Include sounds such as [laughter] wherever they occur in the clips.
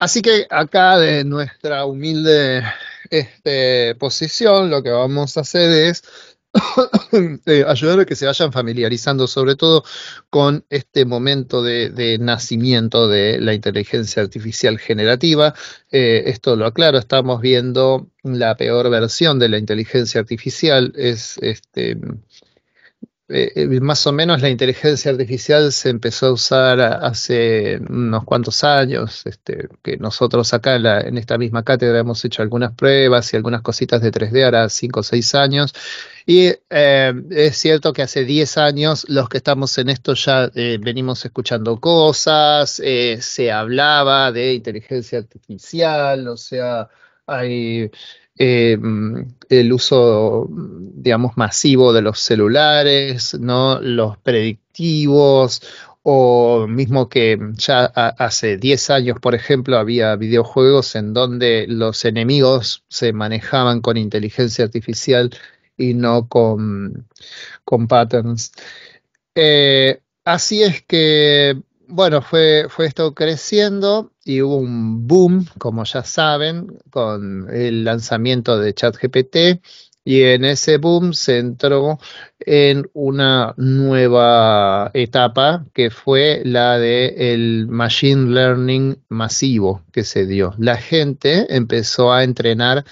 Así que acá de nuestra humilde este, posición, lo que vamos a hacer es [coughs] eh, ayudar a que se vayan familiarizando sobre todo con este momento de, nacimiento de la inteligencia artificial generativa. Eh, esto lo aclaro, estamos viendo la peor versión de la inteligencia artificial, es este, eh, eh, más o menos la inteligencia artificial se empezó a usar hace unos cuantos años, este, que nosotros acá en, esta misma cátedra hemos hecho algunas pruebas y algunas cositas de 3D ahora 5 o 6 años. Y eh, es cierto que hace 10 años los que estamos en esto ya venimos escuchando cosas, se hablaba de inteligencia artificial, o sea, hay eh, el uso, digamos, masivo de los celulares, ¿no? los predictivos o mismo que ya hace 10 años, por ejemplo, había videojuegos en donde los enemigos se manejaban con inteligencia artificial y no con, con patterns. Eh, así es que, bueno, fue, fue esto creciendo y hubo un boom, como ya saben, con el lanzamiento de ChatGPT y en ese boom se entró en una nueva etapa que fue la de el machine learning masivo que se dio. La gente empezó a entrenar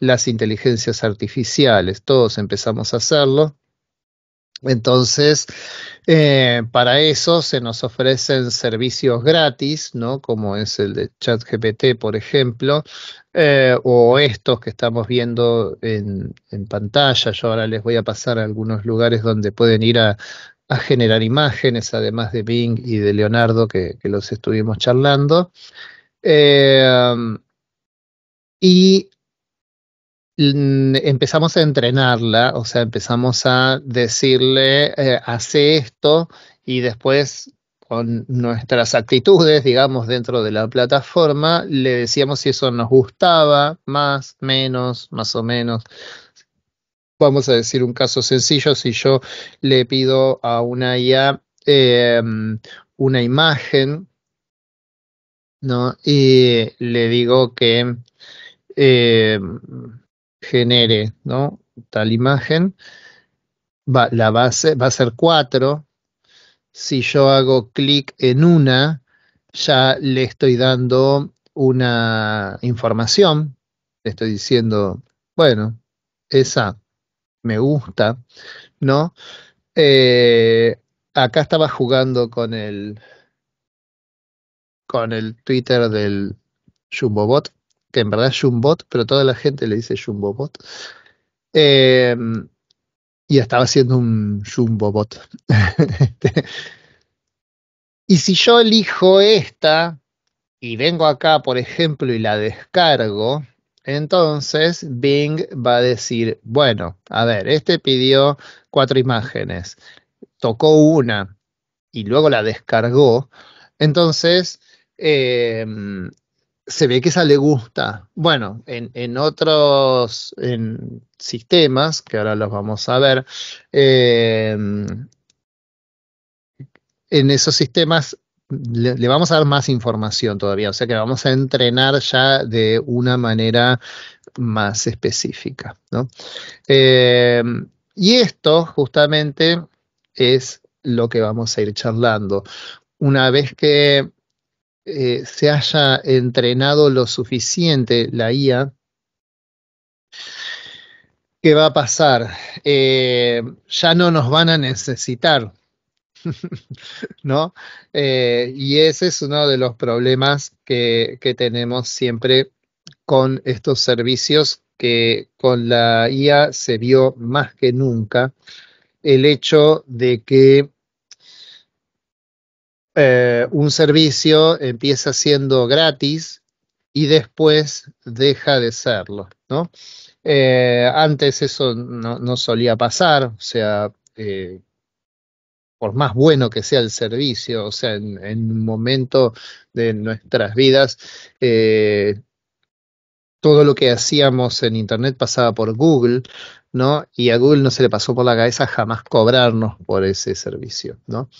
las inteligencias artificiales, todos empezamos a hacerlo entonces, eh, para eso se nos ofrecen servicios gratis, ¿no? Como es el de ChatGPT, por ejemplo, eh, o estos que estamos viendo en, pantalla. Yo ahora les voy a pasar a algunos lugares donde pueden ir a, generar imágenes, además de Bing y de Leonardo, que, los estuvimos charlando. Eh, y Mm, empezamos a entrenarla, o sea, empezamos a decirle, eh, hace esto y después con nuestras actitudes, digamos, dentro de la plataforma, le decíamos si eso nos gustaba, más, menos, más o menos. Vamos a decir un caso sencillo, si yo le pido a una IA em, una imagen, ¿no? Y le digo que... Em, genere ¿no? tal imagen, va, la base va a ser cuatro, Si yo hago clic en una, ya le estoy dando una información, le estoy diciendo, bueno, esa me gusta, ¿no? Eh, acá estaba jugando con el con el Twitter del Jumbobot que en verdad es un bot, pero toda la gente le dice Jumbo Bot. Em, y estaba haciendo un Jumbo Bot. [laughs] Este. y si yo elijo esta y vengo acá, por ejemplo, y la descargo, entonces Bing va a decir, bueno, a ver, este pidió cuatro imágenes, tocó una y luego la descargó. Entonces, em, se ve que esa le gusta. Bueno, en, en otros en sistemas, que ahora los vamos a ver, em, en esos sistemas le, vamos a dar más información todavía, o sea que vamos a entrenar ya de una manera más específica. ¿no? Em, y esto justamente es lo que vamos a ir charlando. Una vez que eh, se haya entrenado lo suficiente la IA, ¿qué va a pasar? Eh, ya no nos van a necesitar, [laughs] ¿no? Eh, y ese es uno de los problemas que, que tenemos siempre con estos servicios que con la IA se vio más que nunca el hecho de que eh, un servicio empieza siendo gratis y después deja de serlo, ¿no? Eh, antes eso no, solía pasar, o sea, eh, por más bueno que sea el servicio, o sea, en, un momento de nuestras vidas, todo lo que hacíamos en Internet pasaba por Google, ¿no? Y a Google no se le pasó por la cabeza jamás cobrarnos por ese servicio, ¿no?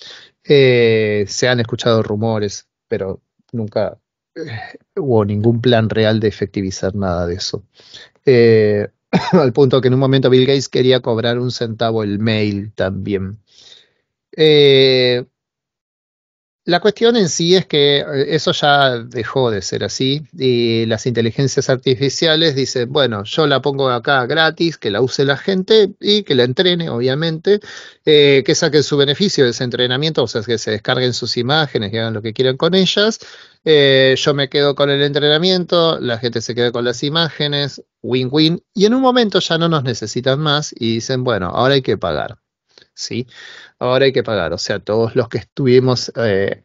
Eh, se han escuchado rumores, pero nunca eh, hubo ningún plan real de efectivizar nada de eso. Eh, [coughs] al punto que en un momento Bill Gates quería cobrar un centavo el mail también. Eh, la cuestión en sí es que eh, eso ya dejó de ser así y las inteligencias artificiales dicen, bueno, yo la pongo acá gratis, que la use la gente y que la entrene, obviamente, eh, que saquen su beneficio de ese entrenamiento, o sea, que se descarguen sus imágenes y hagan lo que quieran con ellas. Eh, yo me quedo con el entrenamiento, la gente se queda con las imágenes, win-win, y en un momento ya no nos necesitan más y dicen, bueno, ahora hay que pagar. ¿sí? Ahora hay que pagar, o sea, todos los que estuvimos eh,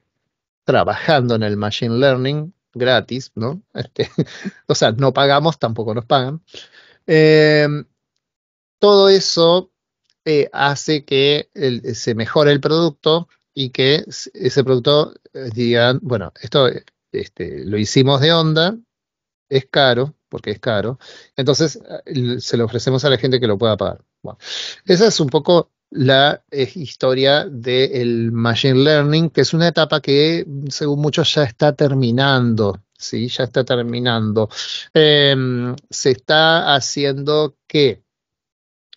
trabajando en el Machine Learning gratis, ¿no? [laughs] Este, o sea, no pagamos, tampoco nos pagan. Em, todo eso eh, hace que se mejore el producto y que ese producto eh, digan, bueno, esto este, lo hicimos de onda, es caro, porque es caro, entonces se lo ofrecemos a la gente que lo pueda pagar. Bueno, esa es un poco la eh, historia del Machine Learning, que es una etapa que, según muchos, ya está terminando. Sí, ya está terminando. Em, se está haciendo que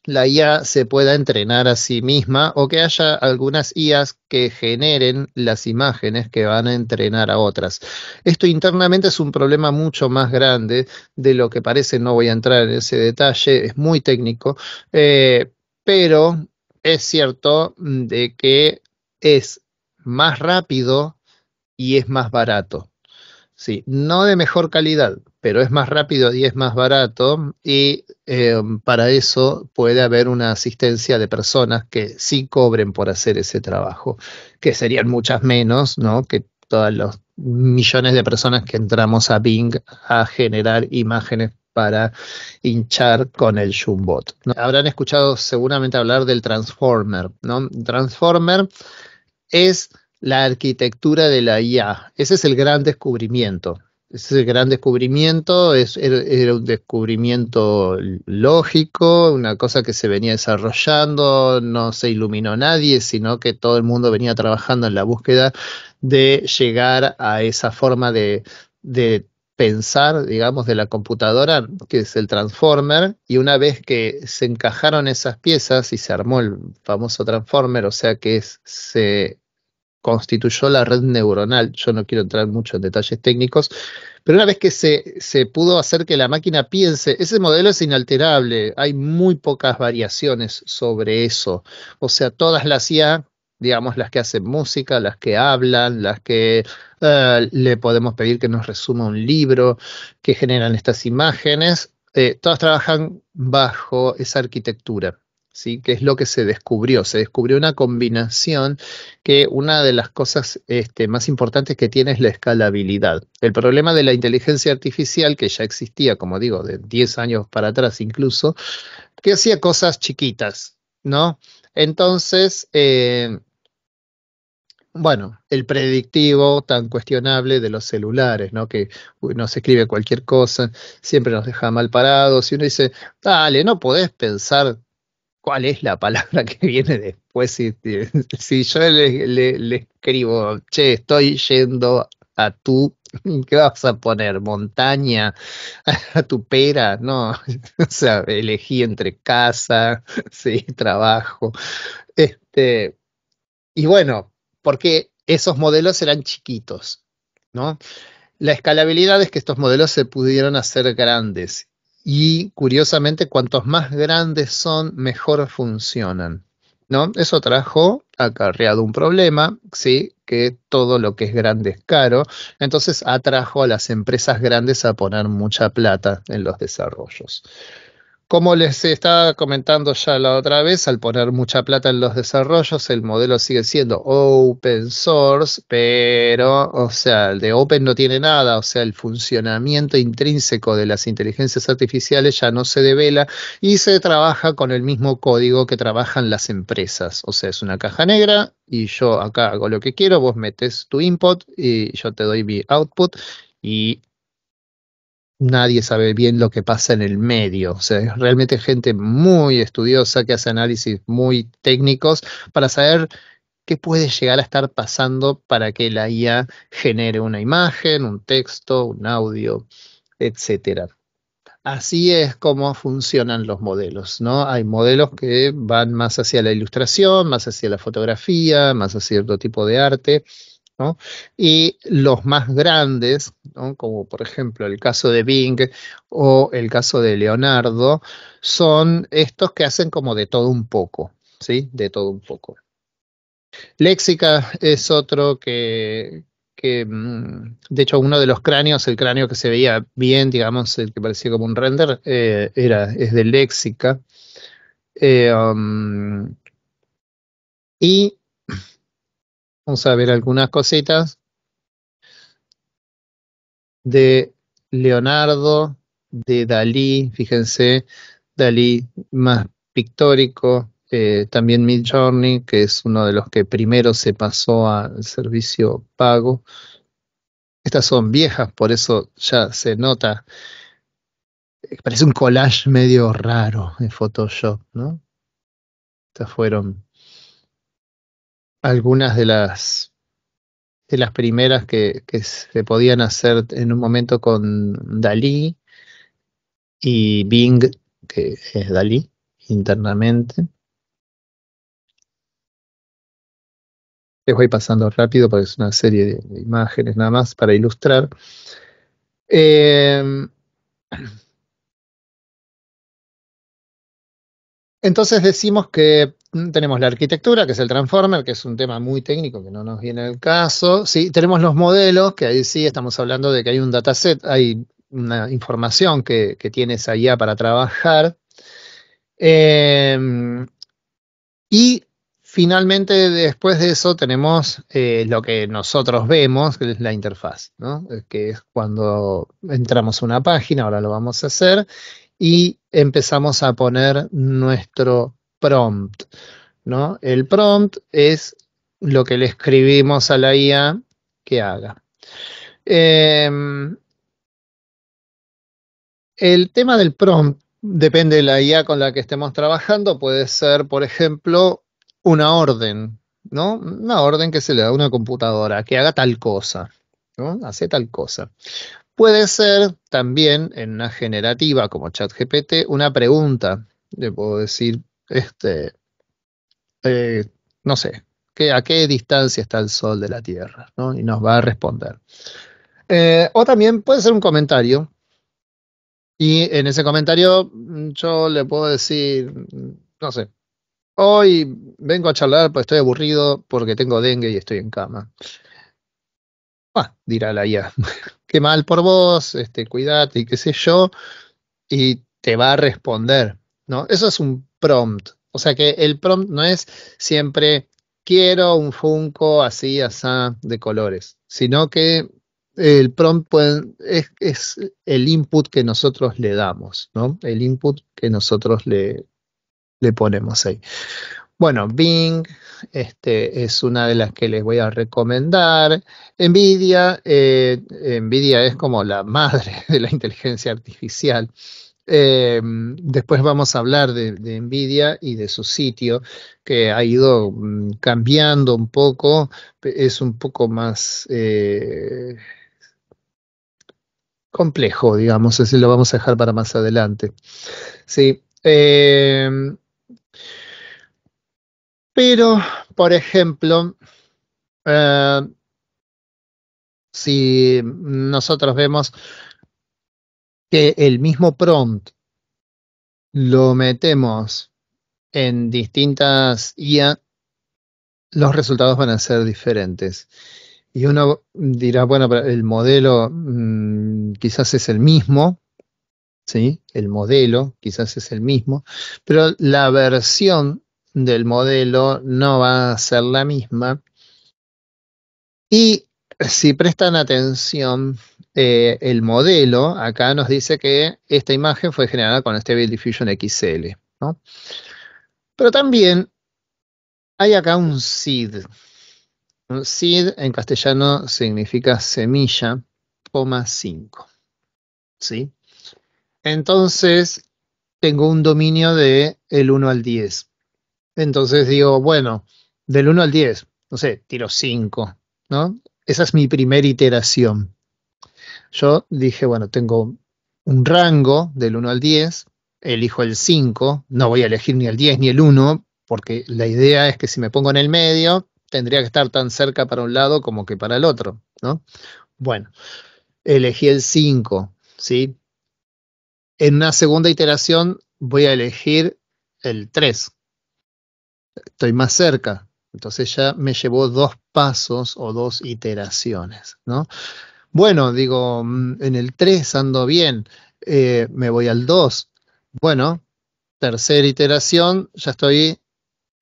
la IA se pueda entrenar a sí misma o que haya algunas IAs que generen las imágenes que van a entrenar a otras. Esto internamente es un problema mucho más grande de lo que parece, no voy a entrar en ese detalle, es muy técnico, eh, pero es cierto mm, de que es más rápido y es más barato. Sí, no de mejor calidad, pero es más rápido y es más barato y em, para eso puede haber una asistencia de personas que sí cobren por hacer ese trabajo, que serían muchas menos, ¿no? Que todos los millones de personas que entramos a Bing a generar imágenes para hinchar con el shumbot. Habrán escuchado seguramente hablar del Transformer. ¿no? Transformer es la arquitectura de la IA. Ese es el gran descubrimiento. Ese es el gran descubrimiento, es, era un descubrimiento lógico, una cosa que se venía desarrollando, no se iluminó nadie, sino que todo el mundo venía trabajando en la búsqueda de llegar a esa forma de, de pensar, digamos, de la computadora, que es el transformer, y una vez que se encajaron esas piezas y se armó el famoso transformer, o sea que se constituyó la red neuronal, yo no quiero entrar mucho en detalles técnicos, pero una vez que se, se pudo hacer que la máquina piense, ese modelo es inalterable, hay muy pocas variaciones sobre eso, o sea, todas las IA digamos, las que hacen música, las que hablan, las que eh, le podemos pedir que nos resuma un libro, que generan estas imágenes, eh, todas trabajan bajo esa arquitectura. ¿Sí? que es lo que se descubrió. Se descubrió una combinación que una de las cosas este, más importantes que tiene es la escalabilidad. El problema de la inteligencia artificial, que ya existía, como digo, de 10 años para atrás incluso, que hacía cosas chiquitas, ¿no? Entonces, eh, bueno, el predictivo tan cuestionable de los celulares, ¿no? Que nos escribe cualquier cosa, siempre nos deja mal parados. Y uno dice, dale, no podés pensar cuál es la palabra que viene después. Si, yo le, escribo, che, estoy yendo a tu [laughs] ¿Qué vas a poner? ¿Montaña? [laughs] ¿A tu pera? No, [laughs] o sea, elegí entre casa, sí, trabajo. Este, y bueno, porque esos modelos eran chiquitos, ¿no? La escalabilidad es que estos modelos se pudieron hacer grandes y curiosamente cuantos más grandes son, mejor funcionan. ¿No? Eso trajo acarreado un problema, sí, que todo lo que es grande es caro, entonces atrajo a las empresas grandes a poner mucha plata en los desarrollos. Como les estaba comentando ya la otra vez, al poner mucha plata en los desarrollos, el modelo sigue siendo open source, pero, o sea, el de open no tiene nada, o sea, el funcionamiento intrínseco de las inteligencias artificiales ya no se devela y se trabaja con el mismo código que trabajan las empresas. O sea, es una caja negra y yo acá hago lo que quiero, vos metes tu input y yo te doy mi output y nadie sabe bien lo que pasa en el medio. O sea, realmente gente muy estudiosa que hace análisis muy técnicos para saber qué puede llegar a estar pasando para que la IA genere una imagen, un texto, un audio, etcétera. Así es como funcionan los modelos, ¿no? Hay modelos que van más hacia la ilustración, más hacia la fotografía, más a cierto tipo de arte, y los más grandes, como por ejemplo el caso de Bing o el caso de Leonardo, son estos que hacen como de todo un poco, ¿sí? De todo un poco. Léxica es otro que, mm, de hecho, uno de los cráneos, el cráneo que se veía bien, digamos, el que parecía como un render, eh, era, es de Léxica. Eh, um, y Vamos a ver algunas cositas de Leonardo, de Dalí, fíjense, Dalí más pictórico, eh, también Midjourney, que es uno de los que primero se pasó al servicio pago. Estas son viejas, por eso ya se nota. Parece un collage medio raro en Photoshop, ¿no? Estas fueron algunas de las de las primeras que, se podían hacer en un momento con Dalí y Bing, que es Dalí internamente. Les voy pasando rápido porque es una serie de, imágenes nada más para ilustrar. Eh, Entonces decimos que mm, tenemos la arquitectura, que es el transformer, que es un tema muy técnico que no nos viene al caso. Sí, tenemos los modelos, que ahí sí estamos hablando de que hay un dataset, hay una información que, que tienes para trabajar. Eh, y finalmente, después de eso, tenemos eh, lo que nosotros vemos, que es la interfaz, ¿no? que es cuando entramos a una página, ahora lo vamos a hacer, y empezamos a poner nuestro prompt. ¿no? El prompt es lo que le escribimos a la IA que haga. Em, el tema del prompt depende de la IA con la que estemos trabajando. Puede ser, por ejemplo, una orden, ¿no? Una orden que se le da a una computadora, que haga tal cosa, ¿no? Hace tal cosa. Puede ser también en una generativa como ChatGPT una pregunta. Le puedo decir, este, eh, no sé, ¿a qué distancia está el Sol de la Tierra? ¿no? Y nos va a responder. Eh, o también puede ser un comentario. Y en ese comentario mm, yo le puedo decir, mm, no sé, hoy vengo a charlar porque estoy aburrido porque tengo dengue y estoy en cama. Ah, dirá la IA. [laughs] mal por vos, este, cuidate y qué sé yo, y te va a responder, ¿no? Eso es un prompt. O sea que el prompt no es siempre quiero un Funko así, así de colores, sino que el prompt es, es, el input que nosotros le damos, ¿no? El input que nosotros le, le ponemos ahí. Bueno, Bing este, es una de las que les voy a recomendar. Nvidia, eh, Nvidia es como la madre [laughs] de la inteligencia artificial. Em, después vamos a hablar de, Nvidia y de su sitio, que ha ido mm, cambiando un poco, es un poco más eh, complejo, digamos, así lo vamos a dejar para más adelante. Sí. Em, pero, por ejemplo, eh, si nosotros vemos que el mismo prompt lo metemos en distintas IA, los resultados van a ser diferentes. Y uno dirá, bueno, el modelo mm, quizás es el mismo, ¿sí? El modelo quizás es el mismo, pero la versión del modelo no va a ser la misma. Y si prestan atención, eh, el modelo acá nos dice que esta imagen fue generada con Stable Diffusion XL. Pero también hay acá un seed. Un seed en castellano significa semilla, coma 5. ¿Sí? Entonces, tengo un dominio de el 1 al 10. Entonces digo, bueno, del 1 al 10, no sé, tiro 5, ¿no? Esa es mi primera iteración. Yo dije, bueno, tengo un rango del 1 al 10, elijo el 5, no voy a elegir ni el 10 ni el 1, porque la idea es que si me pongo en el medio, tendría que estar tan cerca para un lado como que para el otro, ¿no? Bueno, elegí el 5, ¿sí? En una segunda iteración voy a elegir el 3, estoy más cerca. Entonces ya me llevó dos pasos o dos iteraciones, ¿no? Bueno, digo, mm, en el 3 ando bien, eh, me voy al 2. Bueno, tercera iteración, ya estoy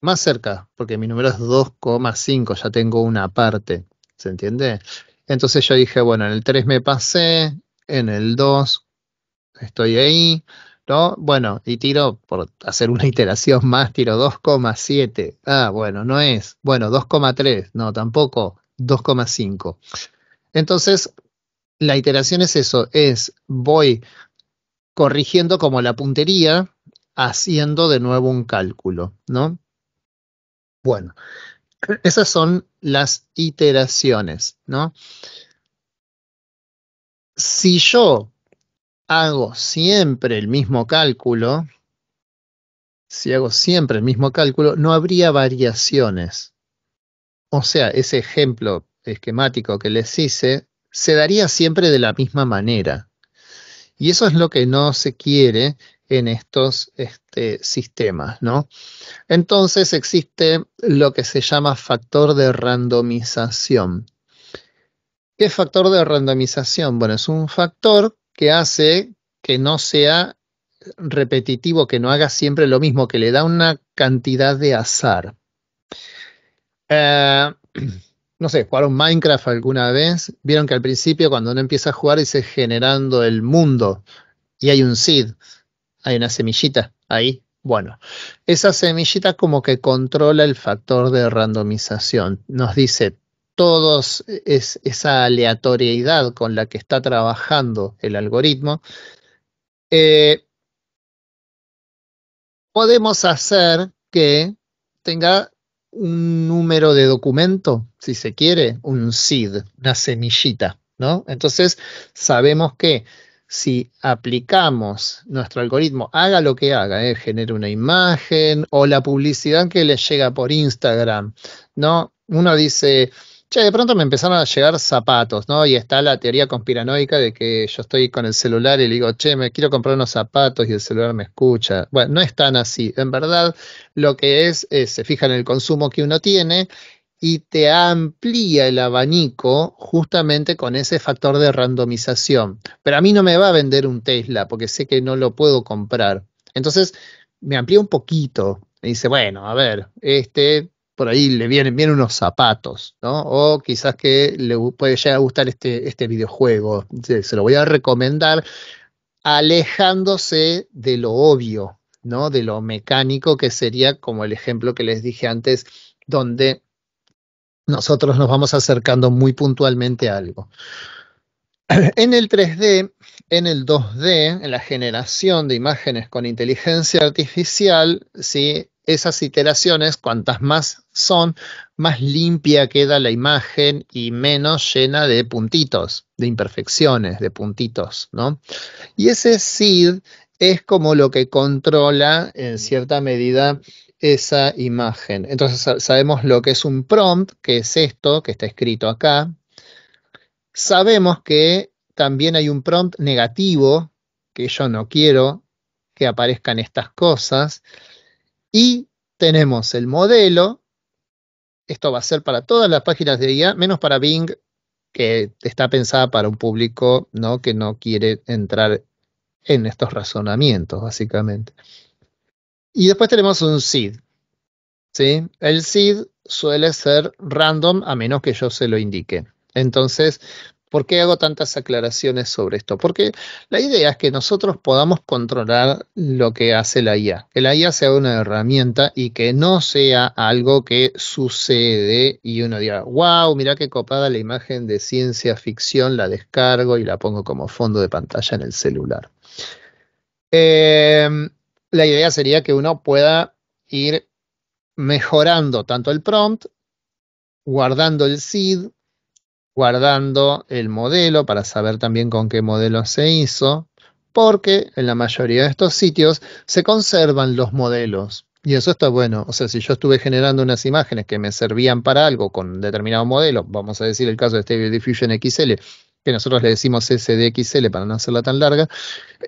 más cerca, porque mi número es 2,5, ya tengo una parte, ¿se entiende? Entonces yo dije, bueno, en el 3 me pasé, en el 2 estoy ahí, ¿no? Bueno, y tiro, por hacer una [laughs] iteración más, tiro 2,7. Ah, bueno, no es. Bueno, 2,3, no, tampoco, 2,5. Entonces, la iteración es eso, es voy corrigiendo como la puntería, haciendo de nuevo un cálculo, ¿no? Bueno, esas son las iteraciones, ¿no? Si yo hago siempre el mismo cálculo, si hago siempre el mismo cálculo, no habría variaciones. O sea, ese ejemplo esquemático que les hice se daría siempre de la misma manera. Y eso es lo que no se quiere en estos este, sistemas, ¿no? Entonces existe lo que se llama factor de randomización. ¿Qué factor de randomización? Bueno, es un factor que hace que no sea repetitivo, que no haga siempre lo mismo, que le da una cantidad de azar. Eh, [clears throat] no sé, jugaron Minecraft alguna vez, vieron que al principio cuando uno empieza a jugar dice generando el mundo y hay un seed, hay una semillita ahí. Bueno, esa semillita como que controla el factor de randomización. Nos dice, todos es, esa aleatoriedad con la que está trabajando el algoritmo, eh, podemos hacer que tenga un número de documento, si se quiere, un seed, una semillita, ¿no? Entonces sabemos que si aplicamos nuestro algoritmo, haga lo que haga, eh, genere una imagen o la publicidad que le llega por Instagram, ¿no? Uno dice, Che, de pronto me empezaron a llegar zapatos, ¿no? Y está la teoría conspiranoica de que yo estoy con el celular y le digo, che, me quiero comprar unos zapatos y el celular me escucha. Bueno, no es tan así. En verdad, lo que es, es se fija en el consumo que uno tiene y te amplía el abanico justamente con ese factor de randomización. Pero a mí no me va a vender un Tesla porque sé que no lo puedo comprar. Entonces, me amplía un poquito. Me dice, bueno, a ver, este por ahí le vienen bien unos zapatos, ¿no? O quizás que le puede llegar a gustar este, este videojuego. Se, lo voy a recomendar alejándose de lo obvio, ¿no? De lo mecánico, que sería como el ejemplo que les dije antes, donde nosotros nos vamos acercando muy puntualmente a algo. [clears throat] En el 3D, en el 2D, en la generación de imágenes con inteligencia artificial, ¿sí? esas iteraciones, cuantas más son, más limpia queda la imagen y menos llena de puntitos, de imperfecciones, de puntitos, ¿no? Y ese SID es como lo que controla en cierta medida esa imagen. Entonces sabemos lo que es un prompt, que es esto que está escrito acá. Sabemos que también hay un prompt negativo, que yo no quiero que aparezcan estas cosas. Y tenemos el modelo. Esto va a ser para todas las páginas de guía, menos para Bing, que está pensada para un público ¿no? que no quiere entrar en estos razonamientos, básicamente. Y después tenemos un seed. ¿sí? El seed suele ser random a menos que yo se lo indique. Entonces, ¿Por qué hago tantas aclaraciones sobre esto? Porque la idea es que nosotros podamos controlar lo que hace la IA, que la IA sea una herramienta y que no sea algo que sucede y uno diga, wow, Mira qué copada la imagen de ciencia ficción, la descargo y la pongo como fondo de pantalla en el celular. Em, la idea sería que uno pueda ir mejorando tanto el prompt, guardando el seed, guardando el modelo para saber también con qué modelo se hizo, porque en la mayoría de estos sitios se conservan los modelos. Y eso está bueno. O sea, si yo estuve generando unas imágenes que me servían para algo con determinado modelo, vamos a decir el caso de Stable Diffusion XL, que nosotros le decimos SDXL para no hacerla tan larga,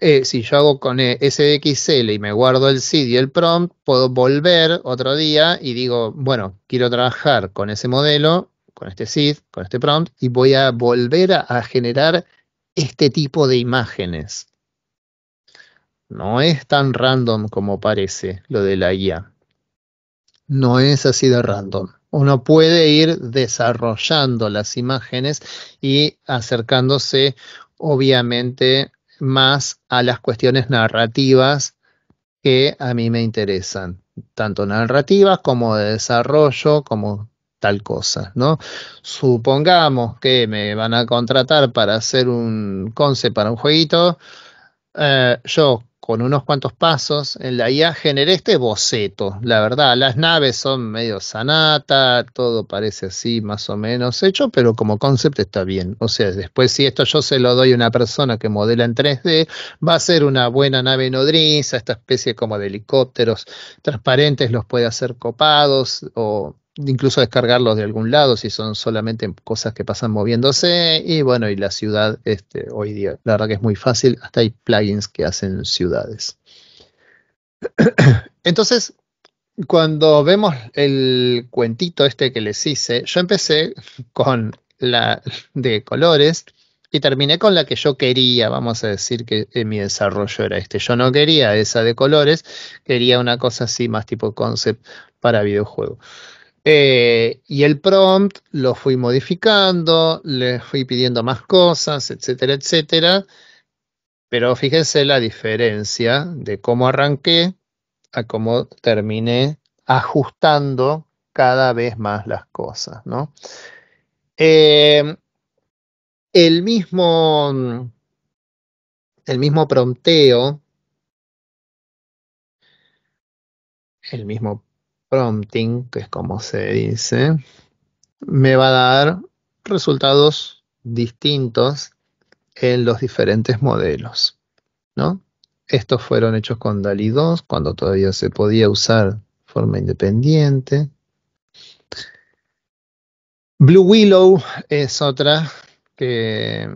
eh, si yo hago con eh, SDXL y me guardo el seed y el prompt, puedo volver otro día y digo, bueno, quiero trabajar con ese modelo con este SID, con este prompt, y voy a volver a, generar este tipo de imágenes. No es tan random como parece lo de la guía No es así de random. Uno puede ir desarrollando las imágenes y acercándose, obviamente, más a las cuestiones narrativas que a mí me interesan, tanto narrativas como de desarrollo, como tal cosa, ¿no? Supongamos que me van a contratar para hacer un concepto para un jueguito, eh, yo con unos cuantos pasos en la IA generé este boceto, la verdad, las naves son medio sanata, todo parece así más o menos hecho, pero como concepto está bien, o sea, después si esto yo se lo doy a una persona que modela en 3D, va a ser una buena nave nodriza, esta especie como de helicópteros transparentes los puede hacer copados o incluso descargarlos de algún lado si son solamente cosas que pasan moviéndose y bueno y la ciudad este hoy día la verdad que es muy fácil hasta hay plugins que hacen ciudades [clears throat] entonces cuando vemos el cuentito este que les hice yo empecé con la de colores y terminé con la que yo quería, vamos a decir que eh, mi desarrollo era este. Yo no quería esa de colores, quería una cosa así más tipo concept para videojuego. Eh, y el prompt lo fui modificando, le fui pidiendo más cosas, etcétera, etcétera. Pero fíjense la diferencia de cómo arranqué a cómo terminé ajustando cada vez más las cosas, ¿no? Eh, el mismo, el mismo prompteo, el mismo prompting, que es como se dice, me va a dar resultados distintos en los diferentes modelos, ¿no? Estos fueron hechos con DALI 2, cuando todavía se podía usar de forma independiente. Blue Willow es otra que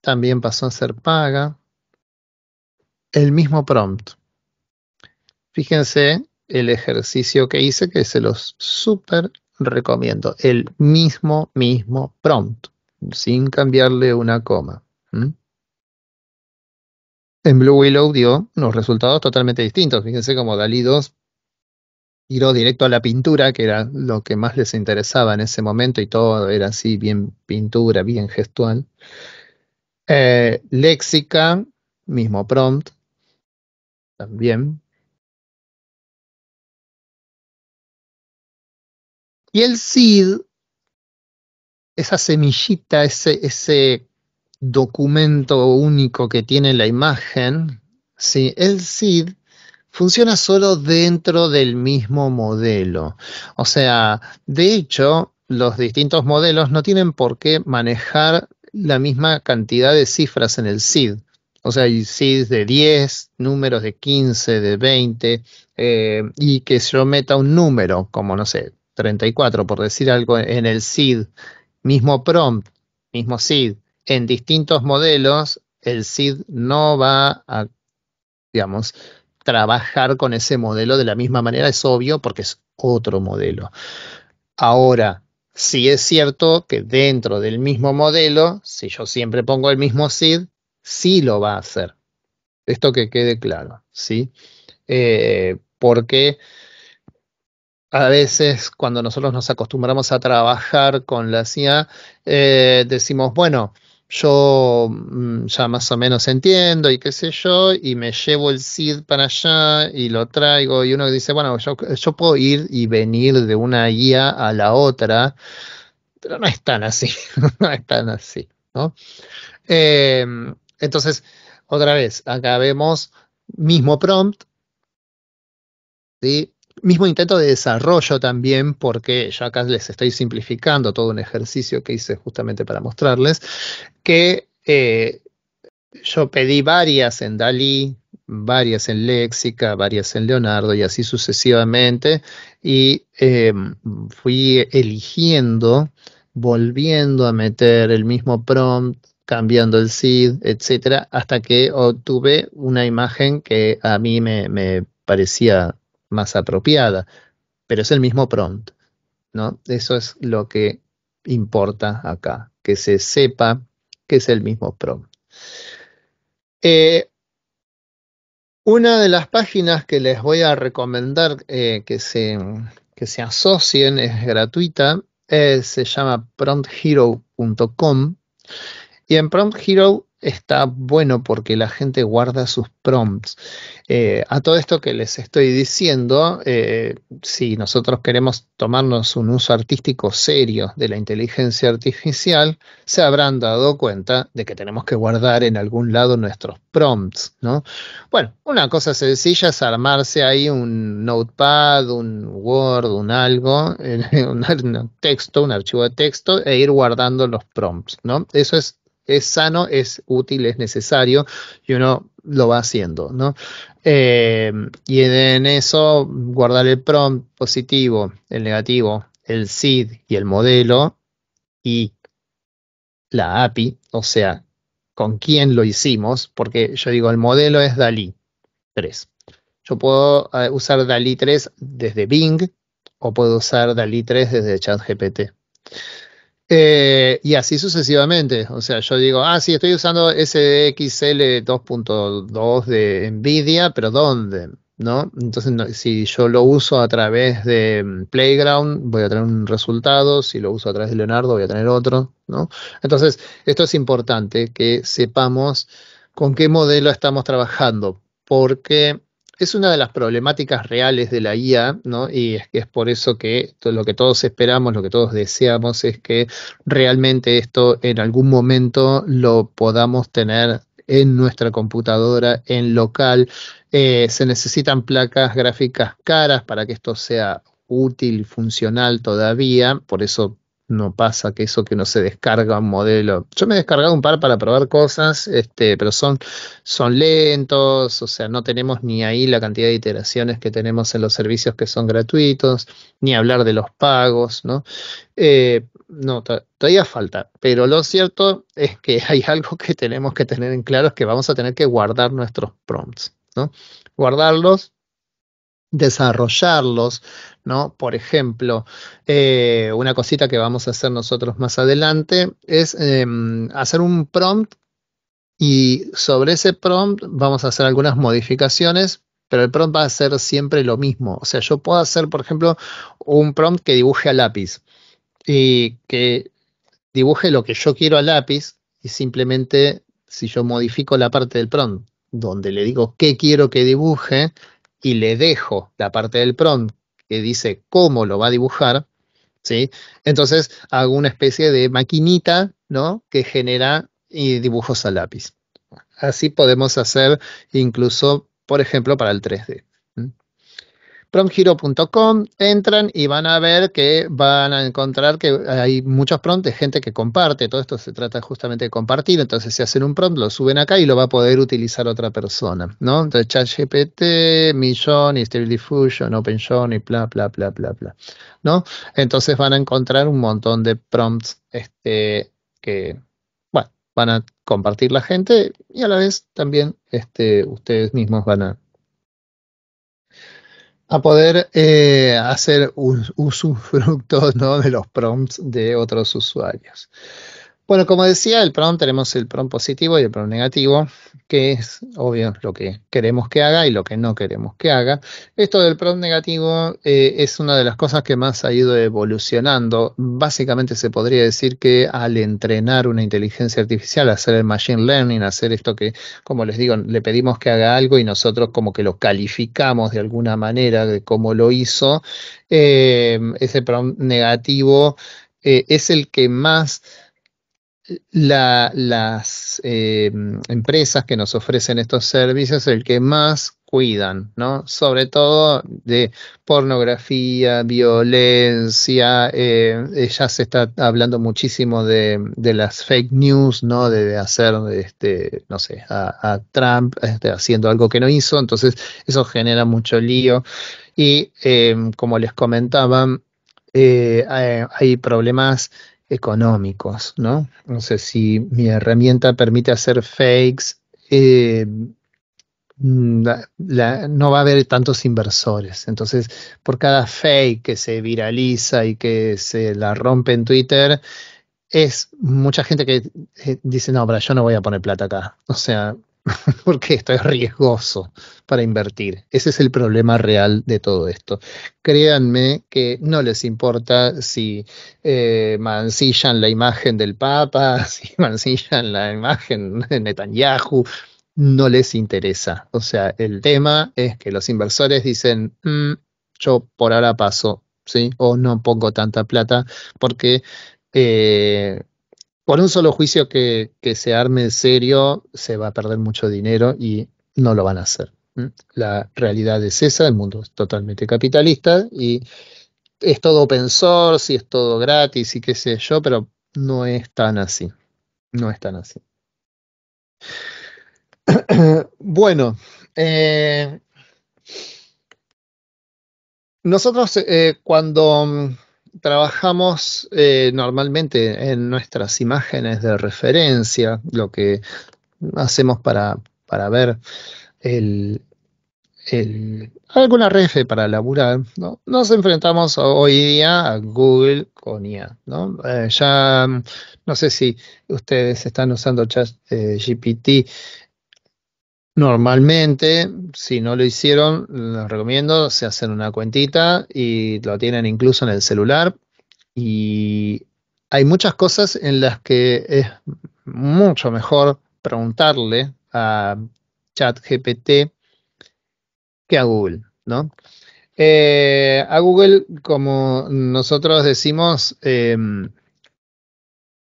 también pasó a ser paga. El mismo prompt. Fíjense el ejercicio que hice, que se los súper recomiendo. El mismo, mismo prompt, sin cambiarle una coma. En Blue Willow dio unos resultados totalmente distintos. Fíjense como Dalí 2 Iró directo a la pintura, que era lo que más les interesaba en ese momento, y todo era así, bien pintura, bien gestual. Eh, léxica, mismo prompt, también Y el CID, esa semillita, ese, documento único que tiene la imagen, ¿sí? el CID funciona solo dentro del mismo modelo. O sea, de hecho, los distintos modelos no tienen por qué manejar la misma cantidad de cifras en el SID. O sea, hay SIDs de 10, números de 15, de 20, eh, y que yo meta un número, como no sé, 34, por decir algo, en el SID, mismo prompt, mismo SID, en distintos modelos, el SID no va a, digamos, trabajar con ese modelo de la misma manera, es obvio, porque es otro modelo. Ahora, sí es cierto que dentro del mismo modelo, si yo siempre pongo el mismo SID, sí lo va a hacer. Esto que quede claro, ¿sí? Eh, porque a veces cuando nosotros nos acostumbramos a trabajar con la CIA, eh, decimos, bueno, yo mm, ya más o menos entiendo y qué sé yo, y me llevo el CID para allá y lo traigo, y uno dice, bueno, yo, puedo ir y venir de una guía a la otra, pero no es tan así, [laughs] no es tan así, ¿no? Em, entonces, otra vez, acá vemos mismo prompt, ¿sí? mismo intento de desarrollo también, porque yo acá les estoy simplificando todo un ejercicio que hice justamente para mostrarles, que eh, yo pedí varias en Dalí, varias en Léxica, varias en Leonardo y así sucesivamente, y em, fui eligiendo, volviendo a meter el mismo prompt, cambiando el seed, etcétera, hasta que obtuve una imagen que a mí me, me parecía más apropiada, pero es el mismo prompt, ¿no? Eso es lo que importa acá, que se sepa que es el mismo prompt. Eh, una de las páginas que les voy a recomendar eh, que, se, que, se, asocien es gratuita, se llama prompthero.com y en prompthero está bueno porque la gente guarda sus prompts. Eh, a todo esto que les estoy diciendo, eh, si nosotros queremos tomarnos un uso artístico serio de la inteligencia artificial, se habrán dado cuenta de que tenemos que guardar en algún lado nuestros prompts, ¿no? Bueno, una cosa sencilla es armarse ahí un notepad, un Word, un algo, un, [laughs] un texto, un archivo de texto e ir guardando los prompts, ¿no? Eso es es sano, es útil, es necesario y uno lo va haciendo, ¿no? Em, y en eso, guardar el prompt positivo, el negativo, el SID y el modelo y la API, o sea, con quién lo hicimos, porque yo digo, el modelo es DALI 3. Yo puedo eh, usar DALI 3 desde Bing o puedo usar DALI 3 desde ChatGPT. Eh, y así sucesivamente. O sea, yo digo, ah, sí, estoy usando xl 2.2 de Nvidia, pero ¿dónde? ¿No? Entonces, si yo lo uso a través de mm, Playground, voy a tener un resultado. Si lo uso a través de Leonardo, voy a tener otro. ¿no? Entonces, esto es importante que sepamos con qué modelo estamos trabajando, porque es una de las problemáticas reales de la IA, ¿no? Y es, que es por eso que lo que todos esperamos, lo que todos deseamos es que realmente esto en algún momento lo podamos tener en nuestra computadora, en local. Eh, se necesitan placas gráficas caras para que esto sea útil, funcional todavía, por eso no pasa que eso que no se descarga un modelo. Yo me he descargado un par para probar cosas, este, pero son, son lentos, o sea, no tenemos ni ahí la cantidad de iteraciones que tenemos en los servicios que son gratuitos, ni hablar de los pagos, ¿no? Eh, no, todavía falta, pero lo cierto es que [laughs] hay algo que tenemos que tener en claro, es que vamos a tener que guardar nuestros prompts, ¿no? Guardarlos desarrollarlos, ¿no? Por ejemplo, eh, una cosita que vamos a hacer nosotros más adelante es em, hacer un prompt y sobre ese prompt vamos a hacer algunas modificaciones pero el prompt va a ser siempre lo mismo. O sea, yo puedo hacer, por ejemplo, un prompt que dibuje a lápiz y que dibuje lo que yo quiero a lápiz y simplemente si yo modifico la parte del prompt donde le digo qué quiero que dibuje, y le dejo la parte del prompt que dice cómo lo va a dibujar, ¿sí? Entonces hago una especie de maquinita, ¿no? Que genera y eh, dibujos a lápiz. Así podemos hacer incluso, por ejemplo, para el 3D promptgiro.com, entran y van a ver que van a encontrar que hay muchos prompts gente que comparte, todo esto se trata justamente de compartir, entonces si hacen un prompt lo suben acá y lo va a poder utilizar otra persona, ¿no? Entonces ChatGPT, Millón y Stable Diffusion, OpenShot, y bla, bla, bla, bla, bla, ¿no? Entonces van a encontrar un montón de prompts este, que, bueno, van a compartir la gente y a la vez también este, ustedes mismos van a a poder eh, hacer usufructo ¿no? de los prompts de otros usuarios. Bueno, como decía, el PROM tenemos el PROM positivo y el PROM negativo, que es obvio lo que queremos que haga y lo que no queremos que haga. Esto del PROM negativo eh, es una de las cosas que más ha ido evolucionando. Básicamente se podría decir que al entrenar una inteligencia artificial, hacer el machine learning, hacer esto que, como les digo, le pedimos que haga algo y nosotros como que lo calificamos de alguna manera de cómo lo hizo, eh, ese PROM negativo eh, es el que más la, las eh, empresas que nos ofrecen estos servicios el que más cuidan, ¿no? Sobre todo de pornografía, violencia, em, eh, ya se está hablando muchísimo de, de las fake news, ¿no? De, hacer, este, no sé, a, Trump este, haciendo algo que no hizo, entonces eso genera mucho lío y em, como les comentaba, eh, hay problemas económicos, ¿no? No sé si mi herramienta permite hacer fakes, eh, mm, no va a haber tantos inversores. Entonces, por cada fake que se viraliza y que se la rompe en Twitter, es mucha gente que eh, dice, no, pero yo no voy a poner plata acá. O sea, [laughs] porque esto es riesgoso para invertir. Ese es el problema real de todo esto. Créanme que no les importa si eh, mancillan la imagen del Papa, [laughs] si mancillan la imagen de Netanyahu, no les interesa. O sea, el tema es que los inversores dicen, mm, yo por ahora paso, ¿sí? O no pongo tanta plata porque... Eh, por un solo juicio que, se arme en serio, se va a perder mucho dinero y no lo van a hacer. ¿Mm? La realidad es esa, el mundo es totalmente capitalista y es todo open source y es todo gratis y qué sé yo, pero no es tan así. No es tan así. [clears throat] bueno, eh, nosotros eh, cuando mm, trabajamos eh, normalmente en nuestras imágenes de referencia, lo que hacemos para, para ver el, alguna refe para laburar, ¿no? nos enfrentamos hoy día a Google con IA. ¿no? Eh, ya no sé si ustedes están usando Chat eh, GPT Normalmente, si no lo hicieron, les recomiendo, se hacen una cuentita y lo tienen incluso en el celular. Y hay muchas cosas en las que es mucho mejor preguntarle a ChatGPT que a Google, ¿no? Eh, a Google, como nosotros decimos, em,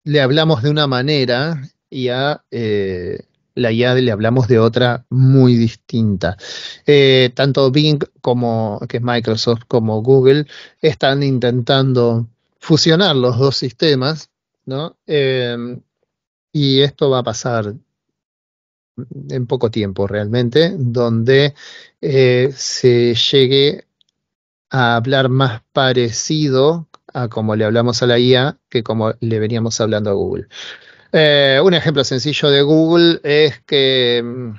le hablamos de una manera y a eh, la IA le hablamos de otra muy distinta. Eh, tanto Bing como que es Microsoft como Google están intentando fusionar los dos sistemas, ¿no? Em, y esto va a pasar en poco tiempo realmente, donde eh, se llegue a hablar más parecido a como le hablamos a la IA que como le veníamos hablando a Google. Eh, un ejemplo sencillo de Google es que, mm,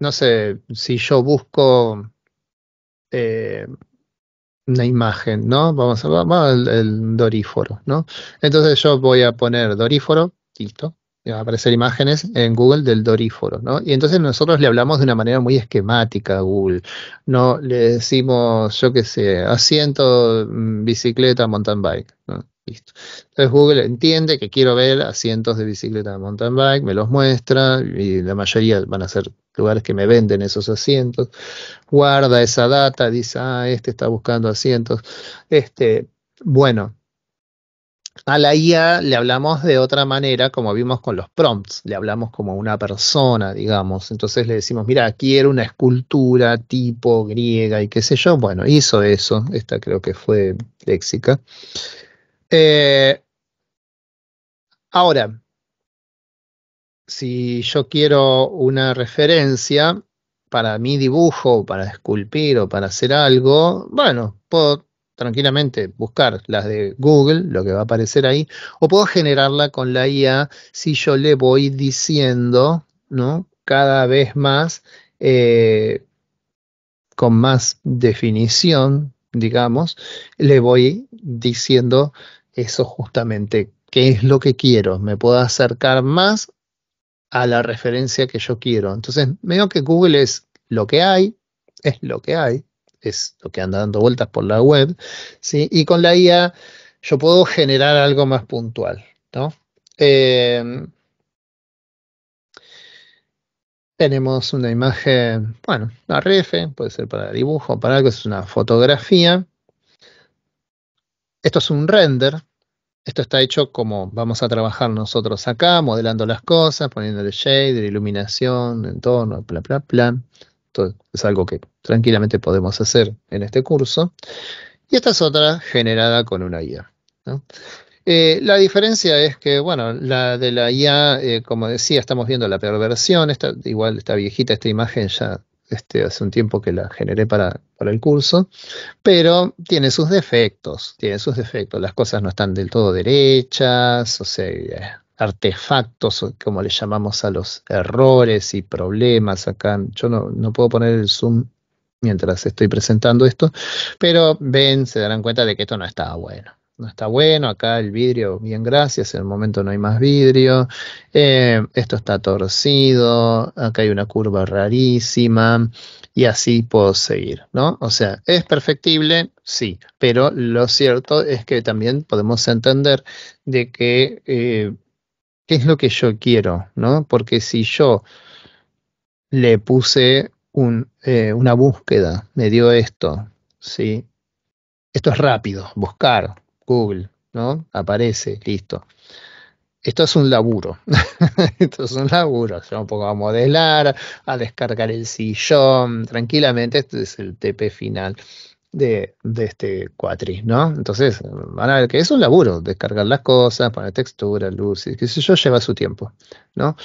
no, sé, si yo busco eh, una imagen, ¿no? Vamos a vamos el doríforo, ¿no? Entonces yo voy a poner doríforo, listo, y a aparecer imágenes en Google del doríforo, ¿no? Y entonces nosotros le hablamos de una manera muy esquemática a Google, ¿no? Le decimos, yo qué sé, asiento, mm, bicicleta, mountain bike, ¿no? Listo. Entonces Google entiende que quiero ver asientos de bicicleta de mountain bike, me los muestra y la mayoría van a ser lugares que me venden esos asientos. Guarda esa data, dice, ah, este está buscando asientos. Este, bueno, a la IA le hablamos de otra manera, como vimos con los prompts, le hablamos como una persona, digamos. Entonces le decimos, mira, quiero una escultura tipo griega y qué sé yo. Bueno, hizo eso, esta creo que fue léxica. Eh, ahora, si yo quiero una referencia para mi dibujo, para esculpir o para hacer algo, bueno, puedo tranquilamente buscar las de Google, lo que va a aparecer ahí, o puedo generarla con la IA si yo le voy diciendo, ¿no? Cada vez más, eh, con más definición, digamos, le voy diciendo eso justamente, qué es lo que quiero, me puedo acercar más a la referencia que yo quiero. Entonces, veo que Google es lo que hay, es lo que hay, es lo que anda dando vueltas por la web, ¿sí? y con la IA yo puedo generar algo más puntual. ¿no? Em, tenemos una imagen, bueno, una RF, puede ser para dibujo, para algo, es una fotografía. Esto es un render, esto está hecho como vamos a trabajar nosotros acá, modelando las cosas, poniéndole shader, iluminación, entorno, bla, bla, bla. Todo es algo que tranquilamente podemos hacer en este curso. Y esta es otra generada con una IA. Eh, la diferencia es que, bueno, la de la IA, eh, como decía, estamos viendo la perversión, igual está viejita esta imagen, ya este, hace un tiempo que la generé para, el curso, pero tiene sus defectos, tiene sus defectos, las cosas no están del todo derechas, o sea, eh, artefactos, como le llamamos a los errores y problemas acá. Yo no puedo poner el zoom mientras estoy presentando esto, pero ven, se darán cuenta de que esto no estaba bueno no está bueno, acá el vidrio, bien gracias, en el momento no hay más vidrio, eh, esto está torcido, acá hay una curva rarísima, y así puedo seguir, ¿no? O sea, es perfectible, sí, pero lo cierto es que también podemos entender de que eh, qué es lo que yo quiero, ¿no? Porque si yo le puse un, eh, una búsqueda, me dio esto, ¿sí? Esto es rápido, buscar, Google, ¿no? Aparece, listo. Esto es un laburo, [laughs] esto es un laburo, yo un poco a modelar, a descargar el sillón, tranquilamente, este es el TP final de, este cuatri, ¿no? Entonces, van a ver que es un laburo, descargar las cosas, poner textura, luces, qué sé yo, lleva su tiempo, ¿no?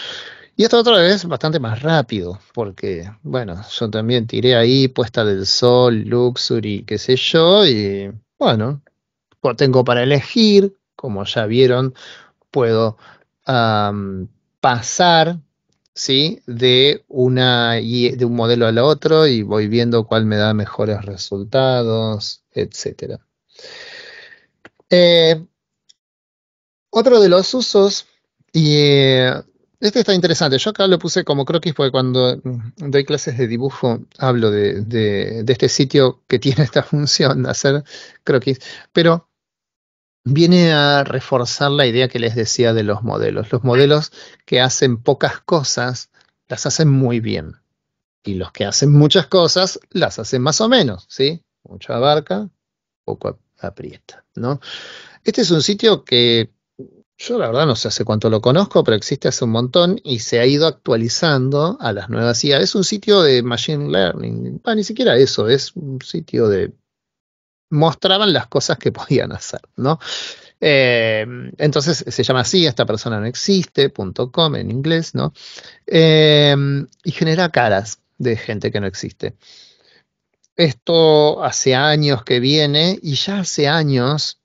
Y esto otra vez bastante más rápido, porque, bueno, yo también tiré ahí puesta del sol, luxury, qué sé yo, y bueno, tengo para elegir, como ya vieron, puedo pasar ¿sí? de, una, de un modelo al otro y voy viendo cuál me da mejores resultados, etc. Eh, otro de los usos, y eh, este está interesante, yo acá lo puse como croquis porque cuando doy clases de dibujo hablo de este sitio que tiene esta [laughs] función de hacer croquis, pero viene a reforzar la idea que les decía de los modelos. Los modelos que hacen pocas cosas las hacen muy bien. Y los que hacen muchas cosas las hacen más o menos, ¿sí? mucha abarca, poco aprieta, ¿no? Este es un sitio que yo la verdad no sé hace cuánto lo conozco, pero existe hace un montón y se ha ido actualizando a las nuevas ideas Es un sitio de Machine Learning, ah, ni siquiera eso, es un sitio de mostraban las cosas que [laughs] podían hacer, ¿no? Eh, entonces se llama así, esta persona no existe.com en inglés, ¿no? Eh, y genera caras de gente que no existe. Esto hace años que viene y ya hace años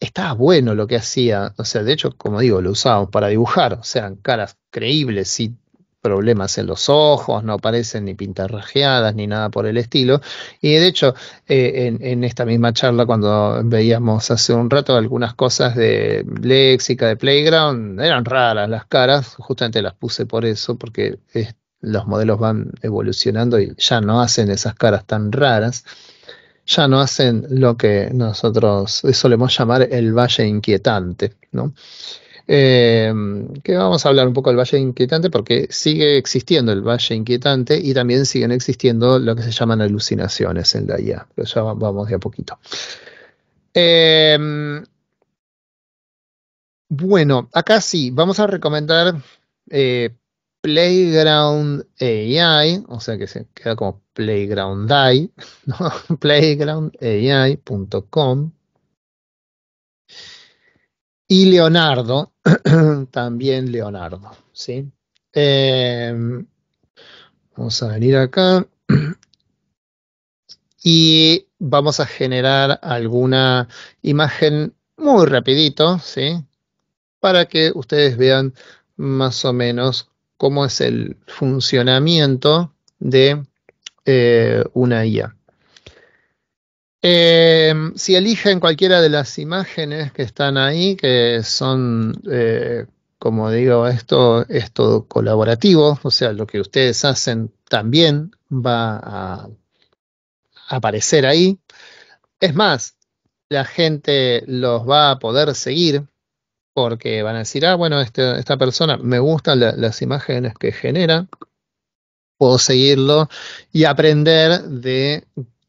estaba bueno lo que hacía. O sea, de hecho, como digo, lo usábamos para dibujar, o sea, caras creíbles. y problemas en los ojos, no aparecen ni pintarrajeadas ni nada por el estilo. Y de hecho, eh, en, esta misma charla, cuando veíamos hace un rato algunas cosas de léxica, de playground, eran raras las caras, justamente las puse por eso, porque los modelos van evolucionando y ya no hacen esas caras tan raras. Ya no hacen lo que nosotros solemos llamar el valle inquietante, ¿no? Eh, que vamos a hablar un poco del Valle Inquietante porque sigue existiendo el Valle Inquietante y también siguen existiendo lo que se llaman alucinaciones en la IA, pero ya vamos de a poquito. Eh, bueno, acá sí, vamos a recomendar eh, Playground AI, o sea que se queda como Playground AI, [laughs] playgroundai.com y Leonardo, [clears throat] también Leonardo, ¿sí? Em, vamos a venir acá y vamos a generar alguna imagen muy rapidito, ¿sí? Para que ustedes vean más o menos cómo es el funcionamiento de eh, una IA. Eh, si eligen cualquiera de las imágenes que están ahí, que son, eh, como digo, esto es todo colaborativo, o sea, lo que ustedes hacen también va a aparecer ahí. Es más, la gente los va a poder seguir porque van a decir, ah, bueno, este, esta persona me gustan las imágenes que genera, puedo seguirlo y aprender de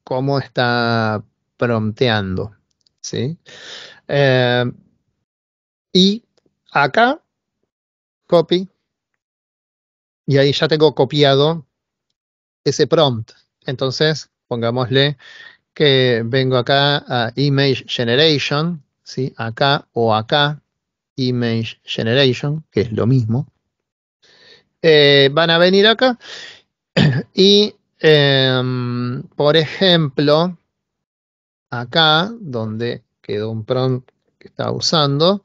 cómo está prompteando. ¿sí? Eh, y acá, copy, y ahí ya tengo copiado ese prompt. Entonces, pongámosle que vengo acá a Image Generation, ¿sí? acá o acá, Image Generation, que es lo mismo. Eh, van a venir acá [clears throat] y Em, por ejemplo, acá, donde quedó un prompt que estaba usando,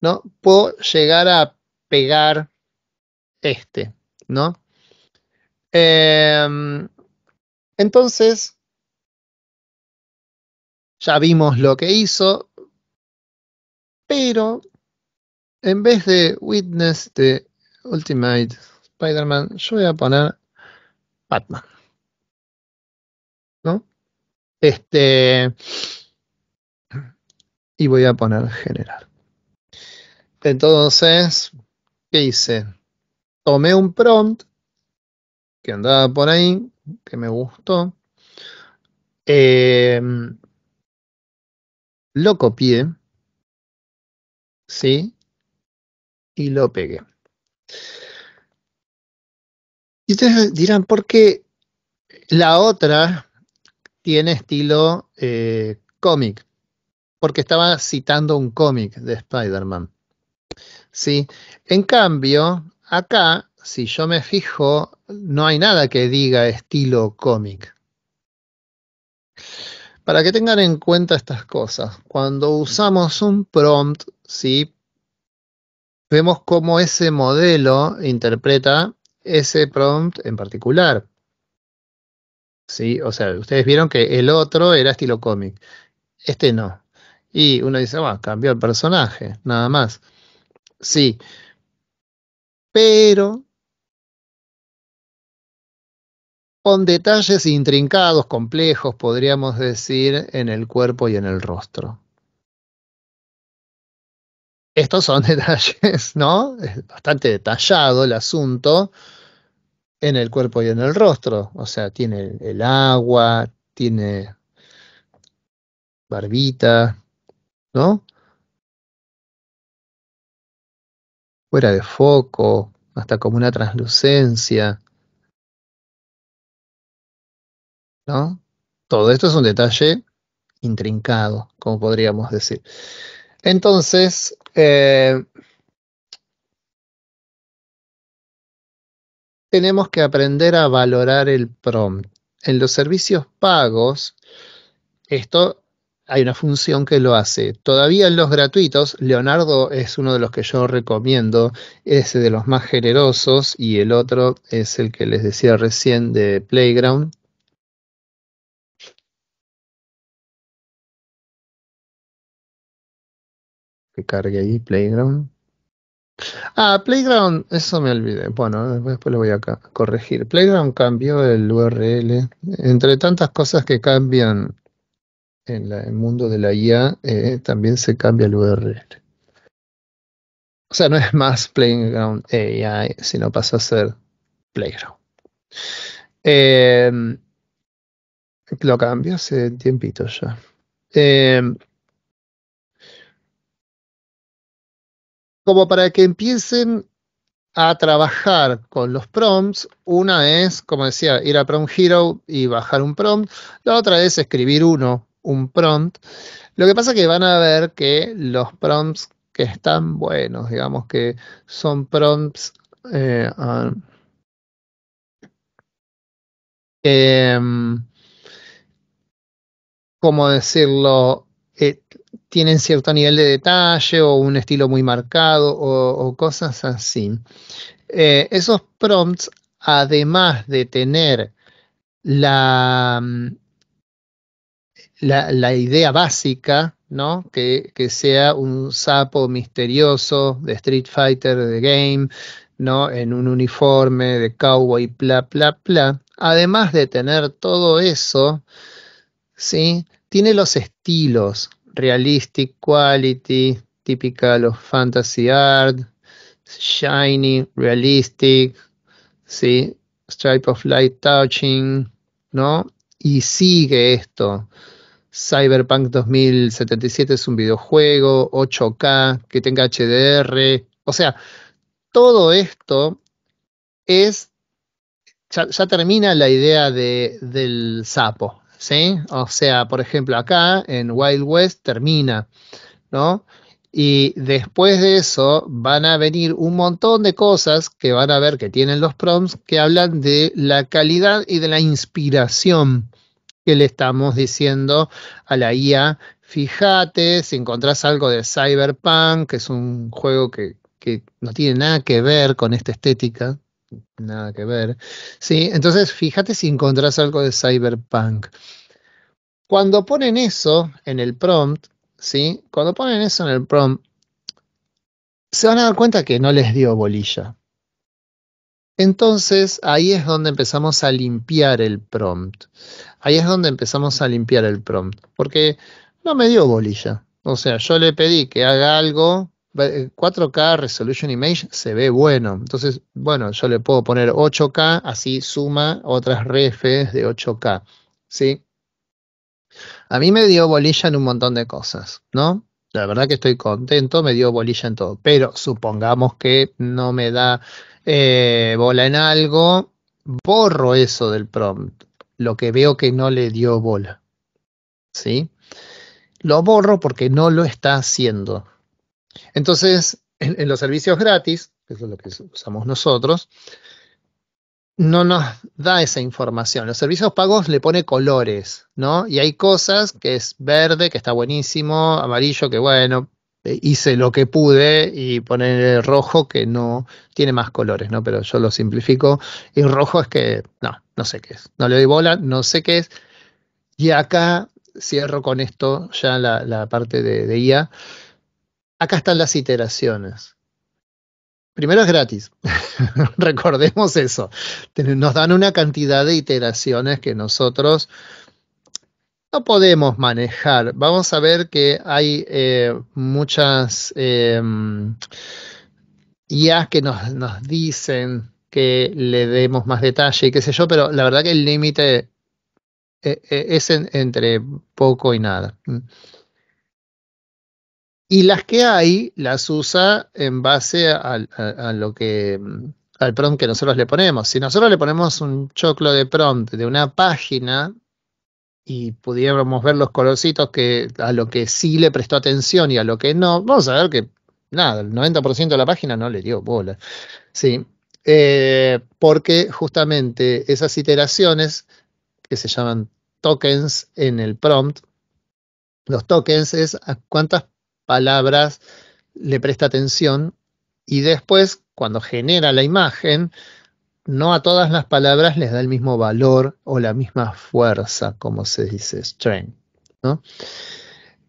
¿no? Puedo llegar a pegar este, ¿no? Em, entonces, ya vimos lo que hizo, pero en vez de Witness de Ultimate Spider-Man, yo voy a poner ¿No? Este. Y voy a poner general Entonces, ¿qué hice? Tomé un prompt que andaba por ahí, que me gustó. Em, lo copié, ¿sí? Y lo pegué. Y ustedes dirán, ¿por qué la otra tiene estilo eh, cómic? Porque estaba citando un cómic de Spider-Man. ¿Sí? En cambio, acá, si yo me fijo, no hay nada que diga estilo cómic. Para que tengan en cuenta estas cosas, cuando usamos un prompt, ¿sí? vemos cómo ese modelo interpreta ese prompt en particular. ¿Sí? O sea, ustedes vieron que el otro era estilo cómic, este no. Y uno dice, bueno, ah, cambió el personaje, nada más. Sí. Pero con detalles intrincados, complejos, podríamos decir, en el cuerpo y en el rostro. Estos son [laughs] detalles, ¿no? Es bastante detallado el asunto, en el cuerpo y en el rostro. O sea, tiene el agua, tiene barbita, ¿no? Fuera de foco, hasta como una translucencia. ¿No? Todo esto es un detalle intrincado, como podríamos decir. Entonces, eh, tenemos que aprender a valorar el prompt. En los servicios pagos, esto hay una función que lo hace. Todavía en los gratuitos, Leonardo es uno de los que yo recomiendo, es de los más generosos y el otro es el que les decía recién de Playground, que cargue ahí Playground. Ah, Playground, eso me olvidé. Bueno, después lo voy a corregir. Playground cambió el URL. Entre tantas cosas que cambian en el mundo de la IA, eh, también se cambia el URL. O sea, no es más Playground AI, sino pasa a ser Playground. Eh, lo cambió hace tiempito ya. Eh, como para que empiecen a trabajar con los prompts. Una es, como decía, ir a Prompt Hero y bajar un prompt. La otra es escribir uno, un prompt. Lo que pasa es que van a ver que los prompts que están buenos, digamos que son prompts eh, um, em, como decirlo? Eh, tienen cierto nivel de detalle o un estilo muy marcado o, cosas así. Eh, esos prompts, además de tener mm, la, la, idea básica, ¿no? Que, que, sea un sapo misterioso de Street Fighter, de game, ¿no? En un uniforme de cowboy, bla, bla, bla. Además de tener todo eso, ¿sí? Tiene los estilos, realistic quality, typical of fantasy art, shiny, realistic, ¿sí? stripe of light touching, ¿no? Y sigue esto. Cyberpunk 2077 es un videojuego, 8K, que tenga HDR. O sea, todo esto es, ya, ya termina la idea de, del sapo, o sea, por ejemplo, acá en Wild West termina, ¿no? Y después de eso van a venir un montón de cosas que van a ver que tienen los prompts que hablan de la calidad y de la inspiración que le estamos diciendo a la IA. Fíjate si encontrás algo de Cyberpunk, que es un juego que, que no tiene nada que ver con esta estética, nada que ver. Sí, entonces fíjate si encontrás algo de cyberpunk. Cuando ponen eso en el prompt, ¿sí? Cuando ponen eso en el prompt, se van a dar cuenta que no les dio bolilla. Entonces ahí es donde empezamos a limpiar el prompt. Ahí es donde empezamos a limpiar el prompt. Porque no me dio bolilla. O sea, yo le pedí que haga algo 4K eh, Resolution Image se ve bueno. Entonces, bueno, yo le puedo poner 8K, así suma otras refes de 8K. ¿Sí? A mí me dio bolilla en un montón de cosas, ¿no? La verdad que estoy contento, me dio bolilla en todo. Pero supongamos que no me da eh, bola en algo, borro eso del prompt, lo que veo que no le dio bola. ¿Sí? Lo borro porque no lo está haciendo entonces, en, los servicios gratis, que es lo que usamos nosotros, no nos da esa información. Los servicios pagos le pone colores, ¿no? Y hay cosas que es verde, que está buenísimo, amarillo, que bueno, eh, hice lo que pude y poner rojo que no tiene más colores, ¿no? Pero yo lo simplifico. Y rojo es que, no, no sé qué es. No le doy bola, no sé qué es. Y acá cierro con esto ya la, parte de, de IA acá están las iteraciones. Primero es gratis, [laughs] recordemos eso. Nos dan una cantidad de iteraciones que nosotros no podemos manejar. Vamos a ver que hay eh, muchas eh, que nos, nos dicen que le demos más detalle y qué sé yo, pero la verdad que el límite eh, eh, es entre poco y nada y las que hay las usa en base a, lo que mm, al prompt que nosotros le ponemos. Si nosotros le ponemos un choclo de prompt de una página y pudiéramos ver los colorcitos que a lo que sí le prestó atención y a lo que no, vamos a ver que nada, el 90% de la página no le dio bola. Sí. Eh, porque justamente esas iteraciones que se llaman tokens en el prompt, los tokens es a cuántas palabras, le presta atención y después, cuando genera la imagen, no a todas las palabras les da el mismo valor o la misma fuerza, como se dice strength.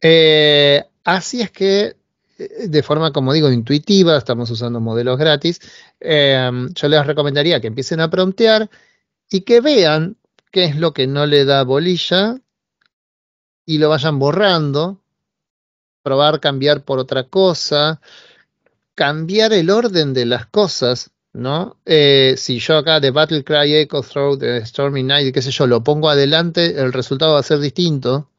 Eh, así es que, eh, de forma, como digo, intuitiva, estamos usando modelos gratis, em, yo les recomendaría que empiecen a promptear y que vean qué es lo que no le da bolilla y lo vayan borrando probar cambiar por otra cosa, cambiar el orden de las cosas, ¿no? Eh, si yo acá de Battle Cry, Echo Throw, de Stormy Night, qué sé yo, lo pongo adelante, el resultado va a ser distinto,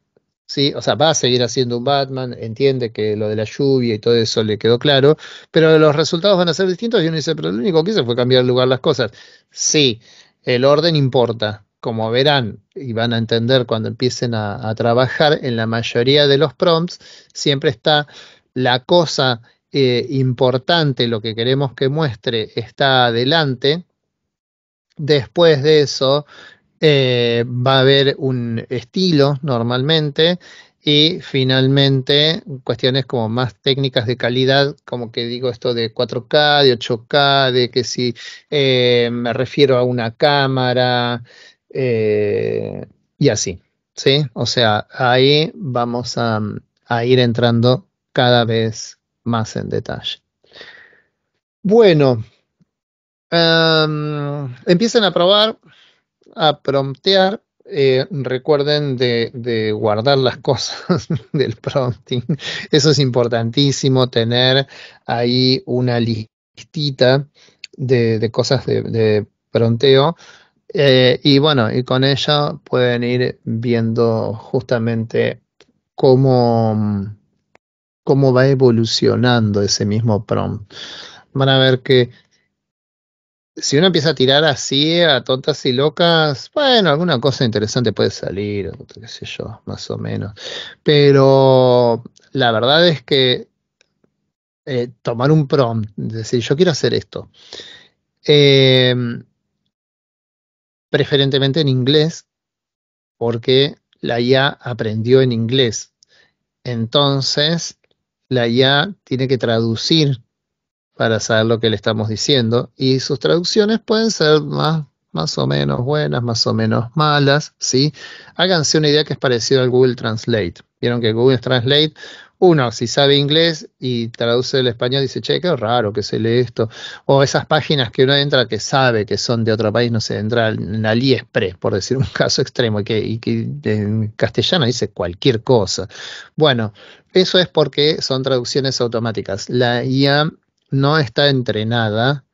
¿sí? O sea, va a seguir haciendo un Batman, entiende que lo de la lluvia y todo eso le quedó claro, pero los resultados van a ser distintos y uno dice, pero lo único que hice fue cambiar el lugar las cosas. Sí, el orden importa, como verán y van a entender cuando empiecen a, trabajar, en la mayoría de los prompts siempre está la cosa eh, importante, lo que queremos que muestre, está adelante. Después de eso eh, va a haber un estilo normalmente y finalmente cuestiones como más técnicas de calidad, como que digo esto de 4K, de 8K, de que si eh, me refiero a una cámara, eh, y así, ¿sí? O sea, ahí vamos a, ir entrando cada vez más en detalle. Bueno, em, empiecen a probar, a promptear. Eh, recuerden de, guardar las [laughs] cosas del prompting. Eso es importantísimo, tener ahí una listita de, cosas de, de pronteo eh, y bueno, y con ella pueden ir viendo justamente cómo, cómo va evolucionando ese mismo prompt. Van a ver que si uno empieza a tirar así a tontas y locas, bueno, alguna cosa interesante puede salir, qué sé yo, más o menos. Pero la verdad es que eh, tomar un prompt, decir, yo quiero hacer esto. Eh, preferentemente en inglés, porque la IA aprendió en inglés. Entonces, la IA tiene que traducir para saber lo que le estamos diciendo y sus traducciones pueden ser más, más o menos buenas, más o menos malas, ¿sí? Háganse una idea que es parecido al Google Translate. Vieron que Google Translate uno, si sabe inglés y traduce el español, dice, che, qué raro que se lee esto. O esas páginas que uno entra que sabe que son de otro país, no sé, entra en AliExpress, por decir un [laughs] caso extremo, y que, en castellano dice cualquier cosa. Bueno, eso es porque son traducciones automáticas. La IA no está entrenada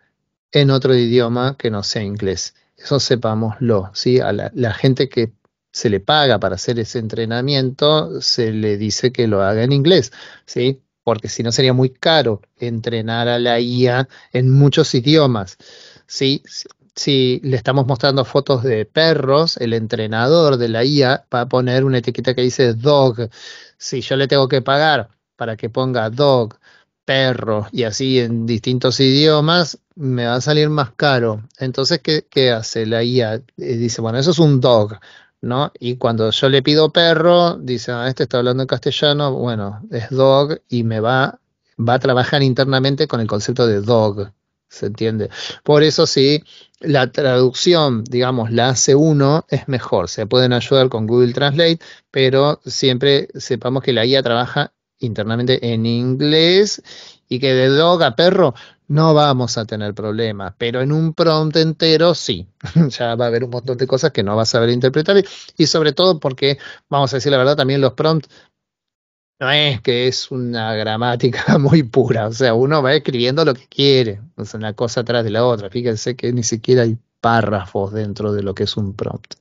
en otro idioma que no sea inglés. Eso sepámoslo, ¿sí? A la gente que se le paga para hacer ese entrenamiento, se le dice que lo haga en inglés, ¿sí? Porque si no sería muy caro entrenar a la IA en muchos idiomas, ¿sí? Si le estamos mostrando fotos de perros, el entrenador de la IA va a poner una etiqueta que dice dog. Si yo le tengo que pagar para que ponga dog, perro y así en distintos idiomas, me va a salir más caro. Entonces, ¿qué, hace la IA? Eh, dice, bueno, eso es un dog ¿no? Y cuando yo le pido perro, dice, ah, este está hablando en castellano, bueno, es dog y me va, va a trabajar internamente con el concepto de dog, ¿se entiende? Por eso sí, la traducción, digamos, la hace uno, es mejor. Se pueden ayudar con Google Translate, pero siempre sepamos que la guía trabaja internamente en inglés y que de dog a perro no vamos a tener problemas, pero en un prompt entero sí, [laughs] ya va a haber un montón de cosas que no vas a saber interpretar y, sobre todo porque, vamos a decir la verdad, también los prompts no es que es una gramática [laughs] muy pura, o sea, uno va escribiendo lo que quiere, una cosa atrás de la otra, fíjense que ni siquiera hay párrafos dentro de lo que es un prompt.